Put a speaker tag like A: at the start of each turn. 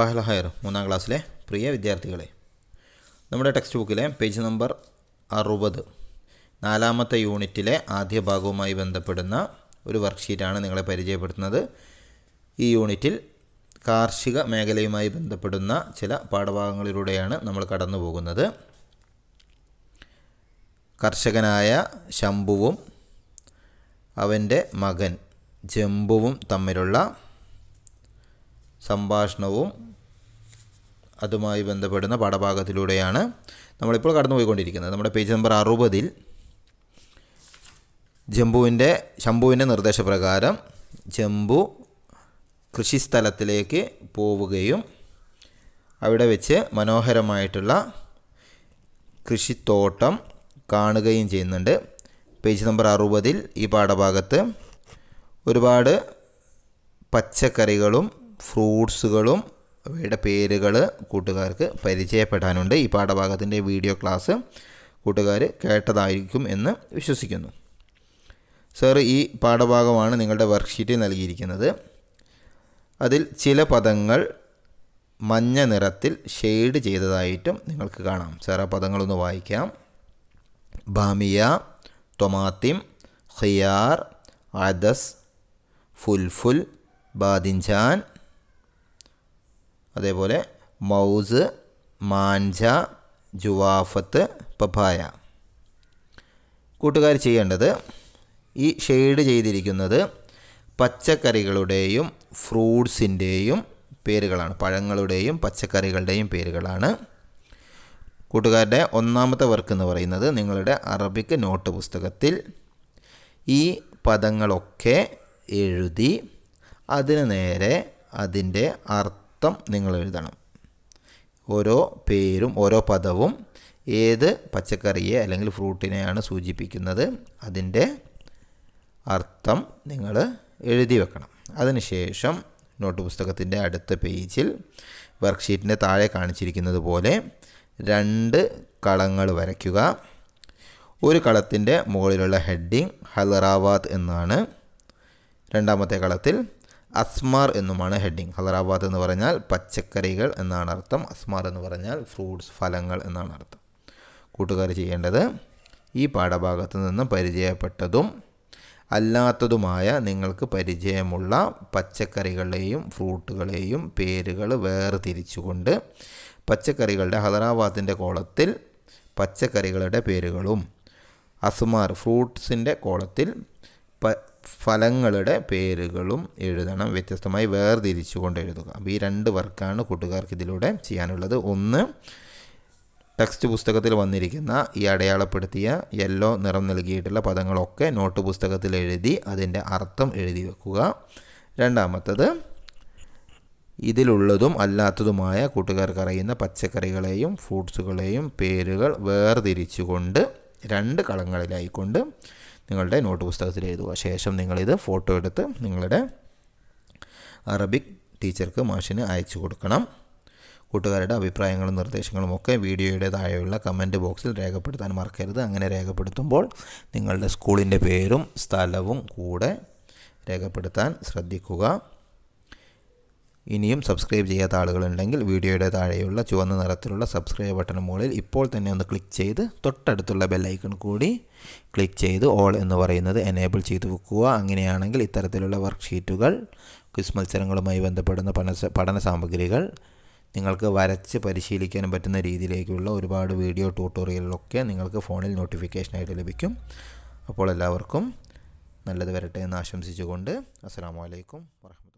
A: സബാഹൽ higher മൂന്നാം ക്ലാസ്സിലെ പ്രിയ വിദ്യാർത്ഥികളെ നമ്മുടെ ടെക്സ്റ്റ് ബുക്കിലെ പേജ് നമ്പർ അറുപത് നാലാമത്തെ യൂണിറ്റിലെ ആദ്യ ഭാഗവുമായി ബന്ധപ്പെടുന്ന ഒരു വർക്ക്ഷീറ്റാണ് നിങ്ങളെ പരിചയപ്പെടുത്തുന്നത് ഈ യൂണിറ്റിൽ കാർഷിക മേഖലയുമായി ബന്ധപ്പെടുന്ന ചില പാഠഭാഗങ്ങളിലൂടെയാണ് നമ്മൾ കടന്നു പോകുന്നത് കർഷകനായ ശംഭുവും അവൻ്റെ മകൻ ജംബുവും തമ്മിലുള്ള സംഭാഷണവും അതുമായി ബന്ധപ്പെടുന്ന പാഠഭാഗത്തിലൂടെയാണ് നമ്മളിപ്പോൾ കടന്നുപോയിക്കൊണ്ടിരിക്കുന്നത് നമ്മുടെ പേജ് നമ്പർ അറുപതിൽ ജംബുവിൻ്റെ ശംഭുവിൻ്റെ നിർദ്ദേശപ്രകാരം ജംബു കൃഷിസ്ഥലത്തിലേക്ക് പോവുകയും അവിടെ വെച്ച് മനോഹരമായിട്ടുള്ള കൃഷിത്തോട്ടം കാണുകയും ചെയ്യുന്നുണ്ട് പേജ് നമ്പർ അറുപതിൽ ഈ പാഠഭാഗത്ത് ഒരുപാട് പച്ചക്കറികളും ഫ്രൂട്ട്സുകളും അവയുടെ പേരുകൾ കൂട്ടുകാർക്ക് പരിചയപ്പെടാനുണ്ട് ഈ പാഠഭാഗത്തിൻ്റെ വീഡിയോ ക്ലാസ് കൂട്ടുകാർ കേട്ടതായിരിക്കും എന്ന് വിശ്വസിക്കുന്നു സർ ഈ പാഠഭാഗമാണ് നിങ്ങളുടെ വർക്ക്ഷീറ്റിൽ നൽകിയിരിക്കുന്നത് അതിൽ ചില പദങ്ങൾ മഞ്ഞ നിറത്തിൽ ഷെയ്ഡ് ചെയ്തതായിട്ടും നിങ്ങൾക്ക് കാണാം സാർ ആ പദങ്ങളൊന്ന് വായിക്കാം ബാമിയ തൊമാത്തിം ഖിയാർ അദസ് ഫുൽഫുൽ ബാദിൻജാൻ അതേപോലെ മൗസ് മാഞ്ച ജുവാഫത്ത് പപ്പായ കൂട്ടുകാർ ചെയ്യേണ്ടത് ഈ ഷെയ്ഡ് ചെയ്തിരിക്കുന്നത് പച്ചക്കറികളുടെയും ഫ്രൂട്ട്സിൻ്റെയും പേരുകളാണ് പഴങ്ങളുടെയും പച്ചക്കറികളുടെയും പേരുകളാണ് കൂട്ടുകാരുടെ ഒന്നാമത്തെ വർക്ക് എന്ന് പറയുന്നത് നിങ്ങളുടെ അറബിക് നോട്ട് പുസ്തകത്തിൽ ഈ പദങ്ങളൊക്കെ എഴുതി അതിന് നേരെ അതിൻ്റെ അർത്ഥം അർത്ഥം നിങ്ങൾ എഴുതണം ഓരോ പേരും ഓരോ പദവും ഏത് പച്ചക്കറിയെ അല്ലെങ്കിൽ ഫ്രൂട്ടിനെയാണ് സൂചിപ്പിക്കുന്നത് അതിൻ്റെ അർത്ഥം നിങ്ങൾ എഴുതി വെക്കണം അതിനുശേഷം നോട്ട് പുസ്തകത്തിൻ്റെ അടുത്ത പേജിൽ വർക്ക്ഷീറ്റിൻ്റെ താഴെ കാണിച്ചിരിക്കുന്നത് പോലെ രണ്ട് കളങ്ങൾ വരയ്ക്കുക ഒരു കളത്തിൻ്റെ മുകളിലുള്ള ഹെഡിങ് ഹലറാവാത്ത് എന്നാണ് രണ്ടാമത്തെ കളത്തിൽ അസ്മാർ എന്നുമാണ് ഹെഡിങ് ഹലറാബാദ് എന്ന് പറഞ്ഞാൽ പച്ചക്കറികൾ എന്നാണ് അർത്ഥം അസ്മാർ എന്ന് പറഞ്ഞാൽ ഫ്രൂട്ട്സ് ഫലങ്ങൾ എന്നാണ് അർത്ഥം കൂട്ടുകാർ ചെയ്യേണ്ടത് ഈ പാഠഭാഗത്ത് നിന്ന് പരിചയപ്പെട്ടതും അല്ലാത്തതുമായ നിങ്ങൾക്ക് പരിചയമുള്ള പച്ചക്കറികളെയും ഫ്രൂട്ടുകളെയും പേരുകൾ വേർതിരിച്ചുകൊണ്ട് പച്ചക്കറികളുടെ ഹലറാബാദിൻ്റെ കോളത്തിൽ പച്ചക്കറികളുടെ പേരുകളും അസുമാർ ഫ്രൂട്ട്സിൻ്റെ കോളത്തിൽ ഫലങ്ങളുടെ പേരുകളും എഴുതണം വ്യത്യസ്തമായി വേർതിരിച്ചുകൊണ്ട് എഴുതുക അപ്പോൾ ഈ രണ്ട് വർക്കാണ് കൂട്ടുകാർക്ക് ഇതിലൂടെ ചെയ്യാനുള്ളത് ഒന്ന് ടെക്സ്റ്റ് പുസ്തകത്തിൽ വന്നിരിക്കുന്ന ഈ അടയാളപ്പെടുത്തിയ യെല്ലോ നിറം നൽകിയിട്ടുള്ള പദങ്ങളൊക്കെ നോട്ട് പുസ്തകത്തിൽ എഴുതി അതിൻ്റെ അർത്ഥം എഴുതി വെക്കുക രണ്ടാമത്തത് ഇതിലുള്ളതും അല്ലാത്തതുമായ കൂട്ടുകാർക്ക് അറിയുന്ന പച്ചക്കറികളെയും ഫ്രൂട്ട്സുകളെയും പേരുകൾ വേർതിരിച്ചുകൊണ്ട് രണ്ട് കളങ്ങളിലായിക്കൊണ്ട് നിങ്ങളുടെ നോട്ട് പുസ്തകത്തിൽ എഴുതുക ശേഷം നിങ്ങളിത് ഫോട്ടോ എടുത്ത് നിങ്ങളുടെ അറബിക് ടീച്ചർക്ക് മാഷിന് അയച്ചു കൊടുക്കണം കൂട്ടുകാരുടെ അഭിപ്രായങ്ങളും നിർദ്ദേശങ്ങളും ഒക്കെ വീഡിയോയുടെ താഴെയുള്ള കമൻറ്റ് ബോക്സിൽ രേഖപ്പെടുത്താൻ മറക്കരുത് അങ്ങനെ രേഖപ്പെടുത്തുമ്പോൾ നിങ്ങളുടെ സ്കൂളിൻ്റെ പേരും സ്ഥലവും കൂടെ രേഖപ്പെടുത്താൻ ശ്രദ്ധിക്കുക ഇനിയും സബ്സ്ക്രൈബ് ചെയ്യാത്ത ആളുകളുണ്ടെങ്കിൽ വീഡിയോയുടെ താഴെയുള്ള ചുവന്ന നിറത്തിലുള്ള സബ്സ്ക്രൈബ് ബട്ടണ് മുകളിൽ ഇപ്പോൾ തന്നെ ഒന്ന് ക്ലിക്ക് ചെയ്ത് തൊട്ടടുത്തുള്ള ബെല്ലൈക്കൺ കൂടി ക്ലിക്ക് ചെയ്ത് ഓൾ എന്ന് പറയുന്നത് എനേബിൾ ചെയ്ത് വെക്കുക അങ്ങനെയാണെങ്കിൽ ഇത്തരത്തിലുള്ള വർക്ക്ഷീറ്റുകൾ ക്വിസ് മത്സരങ്ങളുമായി ബന്ധപ്പെടുന്ന പഠന പഠന സാമഗ്രികൾ നിങ്ങൾക്ക് വരച്ച് പരിശീലിക്കാൻ പറ്റുന്ന രീതിയിലേക്കുള്ള ഒരുപാട് വീഡിയോ ട്യൂട്ടോറിയലൊക്കെ നിങ്ങൾക്ക് ഫോണിൽ നോട്ടിഫിക്കേഷനായിട്ട് ലഭിക്കും അപ്പോൾ എല്ലാവർക്കും നല്ലത് വരട്ടെ എന്ന് ആശംസിച്ചുകൊണ്ട് അസ്സാം വലൈക്കും വർഹമ